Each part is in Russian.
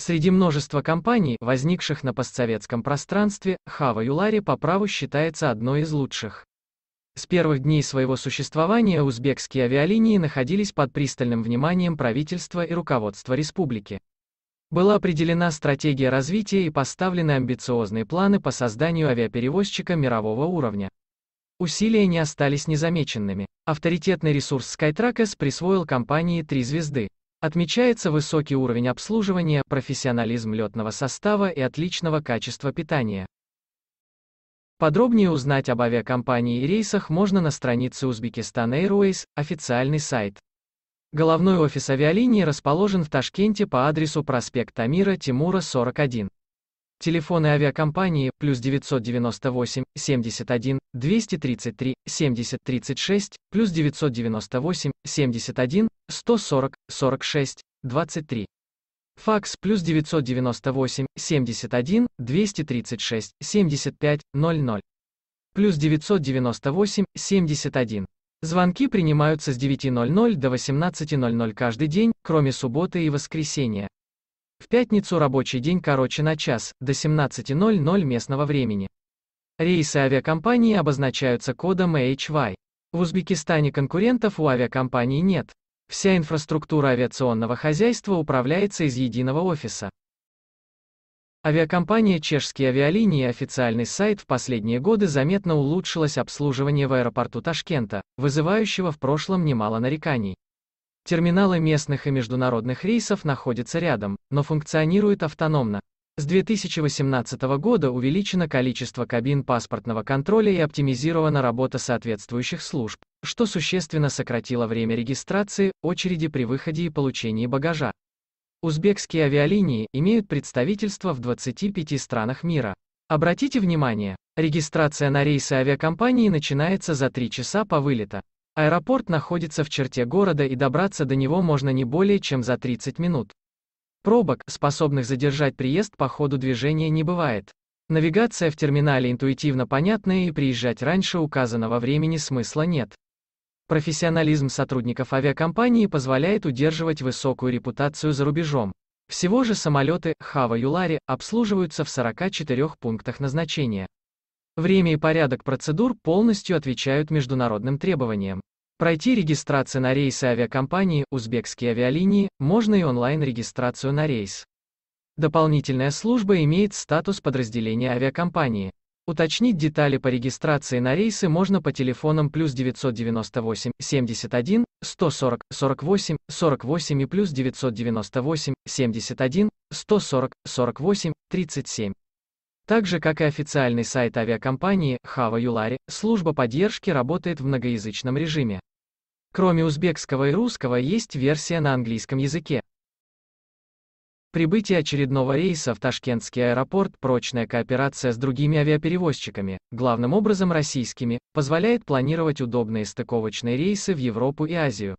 Среди множества компаний, возникших на постсоветском пространстве, Хава Юлари по праву считается одной из лучших. С первых дней своего существования узбекские авиалинии находились под пристальным вниманием правительства и руководства республики. Была определена стратегия развития и поставлены амбициозные планы по созданию авиаперевозчика мирового уровня. Усилия не остались незамеченными. Авторитетный ресурс Skytrackers присвоил компании три звезды. Отмечается высокий уровень обслуживания, профессионализм летного состава и отличного качества питания. Подробнее узнать об авиакомпании и рейсах можно на странице Узбекистан Airways, официальный сайт. Головной офис авиалинии расположен в Ташкенте по адресу проспект Амира Тимура 41. Телефоны авиакомпании плюс 998 71 233 70 36 плюс 998 71 140 46 23. Факс плюс 998 71 236 75 00. Плюс 998 71. Звонки принимаются с 9.00 до 18.00 каждый день, кроме субботы и воскресенья. В пятницу рабочий день короче на час, до 17.00 местного времени. Рейсы авиакомпании обозначаются кодом AHY. В Узбекистане конкурентов у авиакомпании нет. Вся инфраструктура авиационного хозяйства управляется из единого офиса. Авиакомпания «Чешские авиалинии» официальный сайт в последние годы заметно улучшилось обслуживание в аэропорту Ташкента, вызывающего в прошлом немало нареканий. Терминалы местных и международных рейсов находятся рядом, но функционируют автономно. С 2018 года увеличено количество кабин паспортного контроля и оптимизирована работа соответствующих служб, что существенно сократило время регистрации, очереди при выходе и получении багажа. Узбекские авиалинии имеют представительство в 25 странах мира. Обратите внимание, регистрация на рейсы авиакомпании начинается за 3 часа по вылета. Аэропорт находится в черте города и добраться до него можно не более чем за 30 минут. Пробок, способных задержать приезд по ходу движения не бывает. Навигация в терминале интуитивно понятная и приезжать раньше указанного времени смысла нет. Профессионализм сотрудников авиакомпании позволяет удерживать высокую репутацию за рубежом. Всего же самолеты Хава-Юлари обслуживаются в 44 пунктах назначения. Время и порядок процедур полностью отвечают международным требованиям. Пройти регистрацию на рейсы авиакомпании «Узбекские авиалинии» можно и онлайн-регистрацию на рейс. Дополнительная служба имеет статус подразделения авиакомпании. Уточнить детали по регистрации на рейсы можно по телефонам плюс 998 71 140 48 48 и плюс 998 71 140 48 37. Так же, как и официальный сайт авиакомпании, Хава Юлари, служба поддержки работает в многоязычном режиме. Кроме узбекского и русского есть версия на английском языке. Прибытие очередного рейса в Ташкентский аэропорт, прочная кооперация с другими авиаперевозчиками, главным образом российскими, позволяет планировать удобные стыковочные рейсы в Европу и Азию.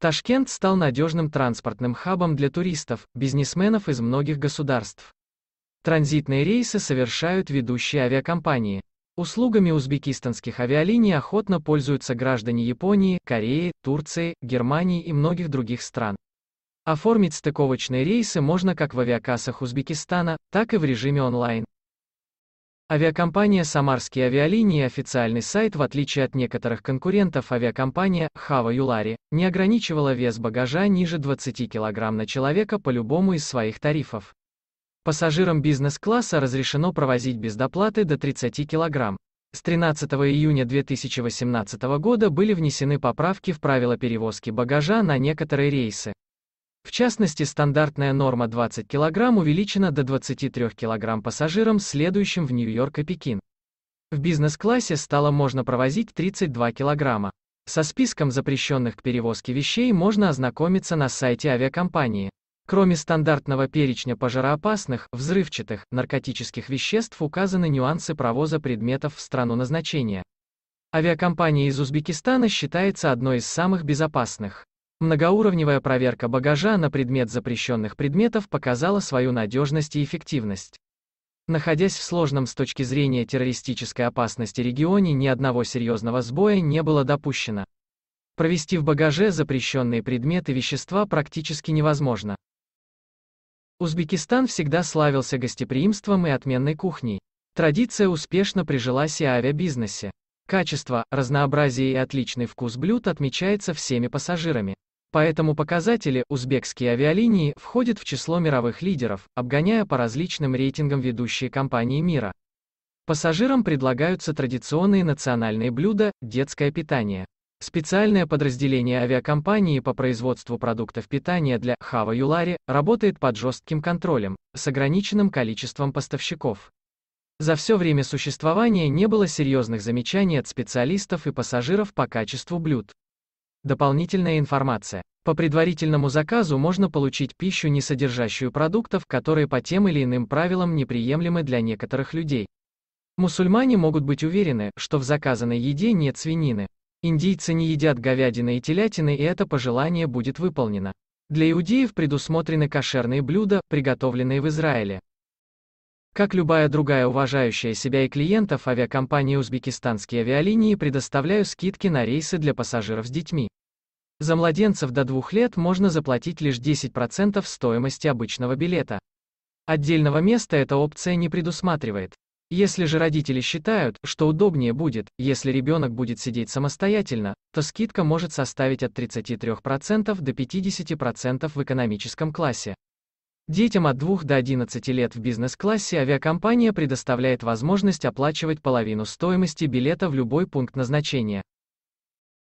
Ташкент стал надежным транспортным хабом для туристов, бизнесменов из многих государств. Транзитные рейсы совершают ведущие авиакомпании. Услугами узбекистанских авиалиний охотно пользуются граждане Японии, Кореи, Турции, Германии и многих других стран. Оформить стыковочные рейсы можно как в авиакассах Узбекистана, так и в режиме онлайн. Авиакомпания «Самарские авиалинии» официальный сайт в отличие от некоторых конкурентов авиакомпания «Хава Юлари» не ограничивала вес багажа ниже 20 кг на человека по любому из своих тарифов. Пассажирам бизнес-класса разрешено провозить без доплаты до 30 кг. С 13 июня 2018 года были внесены поправки в правила перевозки багажа на некоторые рейсы. В частности, стандартная норма 20 кг увеличена до 23 кг пассажирам, следующим в Нью-Йорк и Пекин. В бизнес-классе стало можно провозить 32 кг. Со списком запрещенных к перевозке вещей можно ознакомиться на сайте авиакомпании. Кроме стандартного перечня пожароопасных, взрывчатых, наркотических веществ указаны нюансы провоза предметов в страну назначения. Авиакомпания из Узбекистана считается одной из самых безопасных. Многоуровневая проверка багажа на предмет запрещенных предметов показала свою надежность и эффективность. Находясь в сложном с точки зрения террористической опасности регионе, ни одного серьезного сбоя не было допущено. Провести в багаже запрещенные предметы вещества практически невозможно. Узбекистан всегда славился гостеприимством и отменной кухней. Традиция успешно прижилась и авиабизнесе. Качество, разнообразие и отличный вкус блюд отмечается всеми пассажирами. Поэтому показатели узбекские авиалинии входят в число мировых лидеров, обгоняя по различным рейтингам ведущие компании мира. Пассажирам предлагаются традиционные национальные блюда, детское питание. Специальное подразделение авиакомпании по производству продуктов питания для Хава Юлари работает под жестким контролем, с ограниченным количеством поставщиков. За все время существования не было серьезных замечаний от специалистов и пассажиров по качеству блюд. Дополнительная информация. По предварительному заказу можно получить пищу, не содержащую продуктов, которые по тем или иным правилам неприемлемы для некоторых людей. Мусульмане могут быть уверены, что в заказанной еде нет свинины. Индийцы не едят говядины и телятины, и это пожелание будет выполнено. Для иудеев предусмотрены кошерные блюда, приготовленные в Израиле. Как любая другая уважающая себя и клиентов авиакомпании «Узбекистанские авиалинии» предоставляю скидки на рейсы для пассажиров с детьми. За младенцев до двух лет можно заплатить лишь 10% стоимости обычного билета. Отдельного места эта опция не предусматривает. Если же родители считают, что удобнее будет, если ребенок будет сидеть самостоятельно, то скидка может составить от 33% до 50% в экономическом классе. Детям от 2 до 11 лет в бизнес-классе авиакомпания предоставляет возможность оплачивать половину стоимости билета в любой пункт назначения.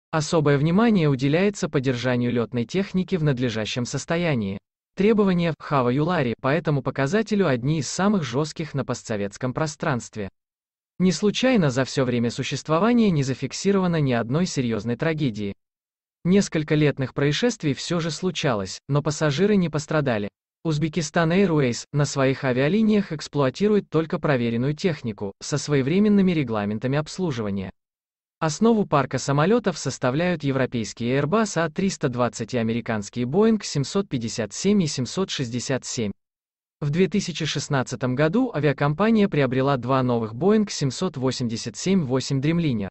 Особое внимание уделяется поддержанию летной техники в надлежащем состоянии. Требования Хава Юлари по этому показателю одни из самых жестких на постсоветском пространстве. Не случайно за все время существования не зафиксировано ни одной серьезной трагедии. Несколько летных происшествий все же случалось, но пассажиры не пострадали. Узбекистан Airways на своих авиалиниях эксплуатирует только проверенную технику, со своевременными регламентами обслуживания. Основу парка самолетов составляют европейские Airbus A320 а и американские Boeing 757 и 767. В 2016 году авиакомпания приобрела два новых Boeing 787-8 Dreamliner.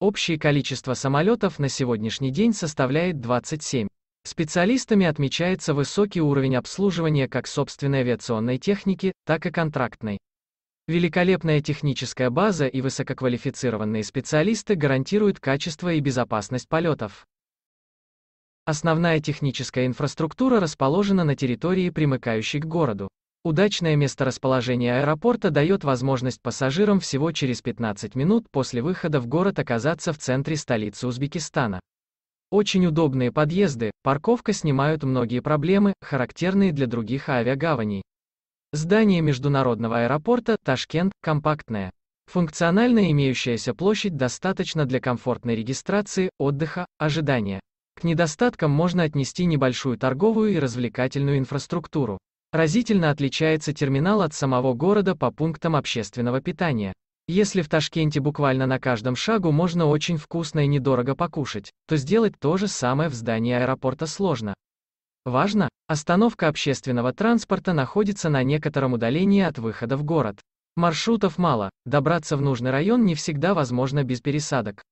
Общее количество самолетов на сегодняшний день составляет 27. Специалистами отмечается высокий уровень обслуживания как собственной авиационной техники, так и контрактной. Великолепная техническая база и высококвалифицированные специалисты гарантируют качество и безопасность полетов. Основная техническая инфраструктура расположена на территории, примыкающей к городу. Удачное месторасположение аэропорта дает возможность пассажирам всего через 15 минут после выхода в город оказаться в центре столицы Узбекистана. Очень удобные подъезды, парковка снимают многие проблемы, характерные для других авиагаваней. Здание международного аэропорта Ташкент компактное. Функционально имеющаяся площадь достаточно для комфортной регистрации, отдыха, ожидания. К недостаткам можно отнести небольшую торговую и развлекательную инфраструктуру. Разительно отличается терминал от самого города по пунктам общественного питания. Если в Ташкенте буквально на каждом шагу можно очень вкусно и недорого покушать, то сделать то же самое в здании аэропорта сложно. Важно, остановка общественного транспорта находится на некотором удалении от выхода в город. Маршрутов мало, добраться в нужный район не всегда возможно без пересадок.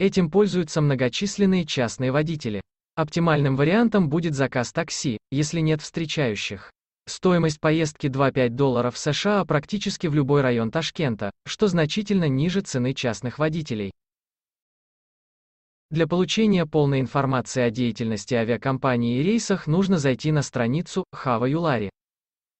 Этим пользуются многочисленные частные водители. Оптимальным вариантом будет заказ такси, если нет встречающих. Стоимость поездки 2-5 долларов США практически в любой район Ташкента, что значительно ниже цены частных водителей. Для получения полной информации о деятельности авиакомпании и рейсах нужно зайти на страницу Хава Юлари.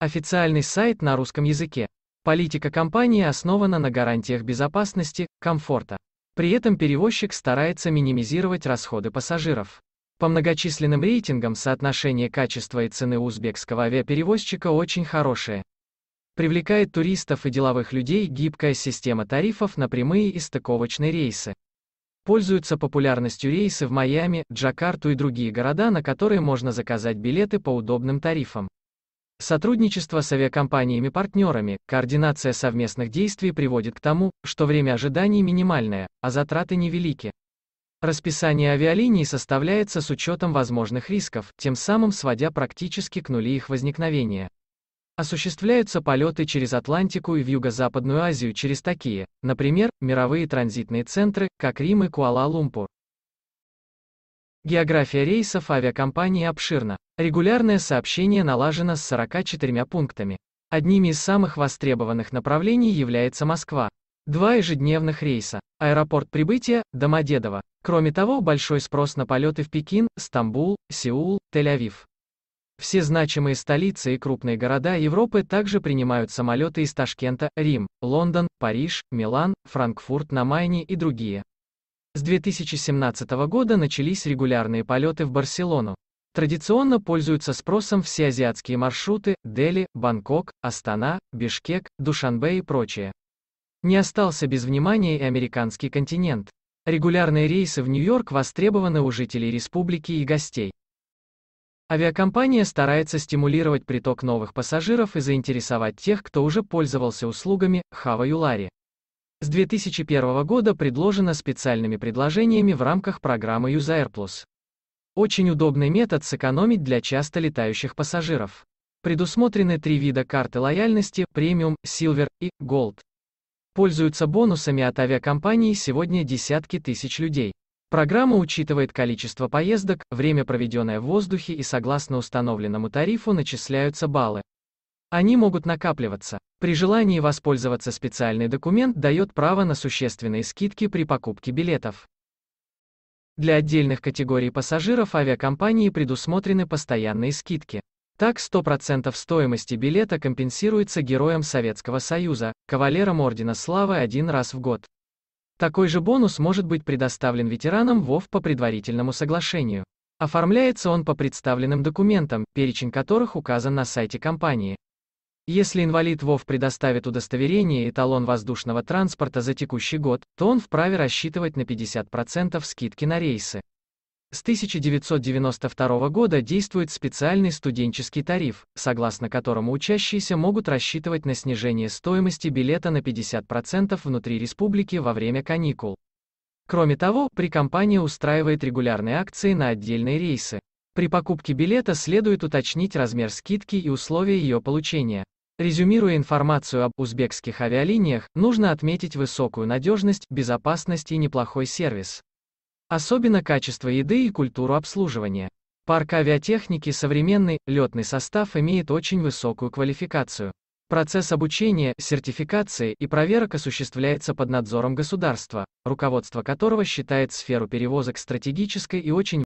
Официальный сайт на русском языке. Политика компании основана на гарантиях безопасности, комфорта. При этом перевозчик старается минимизировать расходы пассажиров. По многочисленным рейтингам соотношение качества и цены узбекского авиаперевозчика очень хорошее. Привлекает туристов и деловых людей гибкая система тарифов на прямые и стыковочные рейсы. Пользуются популярностью рейсы в Майами, Джакарту и другие города, на которые можно заказать билеты по удобным тарифам. Сотрудничество с авиакомпаниями-партнерами, координация совместных действий приводит к тому, что время ожиданий минимальное, а затраты невелики. Расписание авиалиний составляется с учетом возможных рисков, тем самым сводя практически к нуле их возникновения. Осуществляются полеты через Атлантику и в Юго-Западную Азию через такие, например, мировые транзитные центры, как Рим и Куала-Лумпур. География рейсов авиакомпании обширна. Регулярное сообщение налажено с 44 пунктами. Одними из самых востребованных направлений является Москва. Два ежедневных рейса. Аэропорт прибытия – Домодедово. Кроме того, большой спрос на полеты в Пекин, Стамбул, Сеул, Тель-Авив. Все значимые столицы и крупные города Европы также принимают самолеты из Ташкента, Рим, Лондон, Париж, Милан, Франкфурт на Майне и другие. С 2017 года начались регулярные полеты в Барселону. Традиционно пользуются спросом все азиатские маршруты – Дели, Бангкок, Астана, Бишкек, Душанбе и прочее. Не остался без внимания и американский континент. Регулярные рейсы в Нью-Йорк востребованы у жителей республики и гостей. Авиакомпания старается стимулировать приток новых пассажиров и заинтересовать тех, кто уже пользовался услугами Хава Юлари. С 2001 года предложено специальными предложениями в рамках программы UserPlus. Plus. Очень удобный метод сэкономить для часто летающих пассажиров. Предусмотрены три вида карты лояльности – премиум, Silver и Gold. Пользуются бонусами от авиакомпании сегодня десятки тысяч людей. Программа учитывает количество поездок, время, проведенное в воздухе и согласно установленному тарифу начисляются баллы. Они могут накапливаться. При желании воспользоваться специальный документ дает право на существенные скидки при покупке билетов. Для отдельных категорий пассажиров авиакомпании предусмотрены постоянные скидки. Так 100% стоимости билета компенсируется Героям Советского Союза, кавалерам Ордена Славы один раз в год. Такой же бонус может быть предоставлен ветеранам ВОВ по предварительному соглашению. Оформляется он по представленным документам, перечень которых указан на сайте компании. Если инвалид ВОВ предоставит удостоверение и талон воздушного транспорта за текущий год, то он вправе рассчитывать на 50% скидки на рейсы. С 1992 года действует специальный студенческий тариф, согласно которому учащиеся могут рассчитывать на снижение стоимости билета на 50% внутри республики во время каникул. Кроме того, при прикомпания устраивает регулярные акции на отдельные рейсы. При покупке билета следует уточнить размер скидки и условия ее получения. Резюмируя информацию об узбекских авиалиниях, нужно отметить высокую надежность, безопасность и неплохой сервис. Особенно качество еды и культуру обслуживания. Парк авиатехники современный, летный состав имеет очень высокую квалификацию. Процесс обучения, сертификации и проверок осуществляется под надзором государства, руководство которого считает сферу перевозок стратегической и очень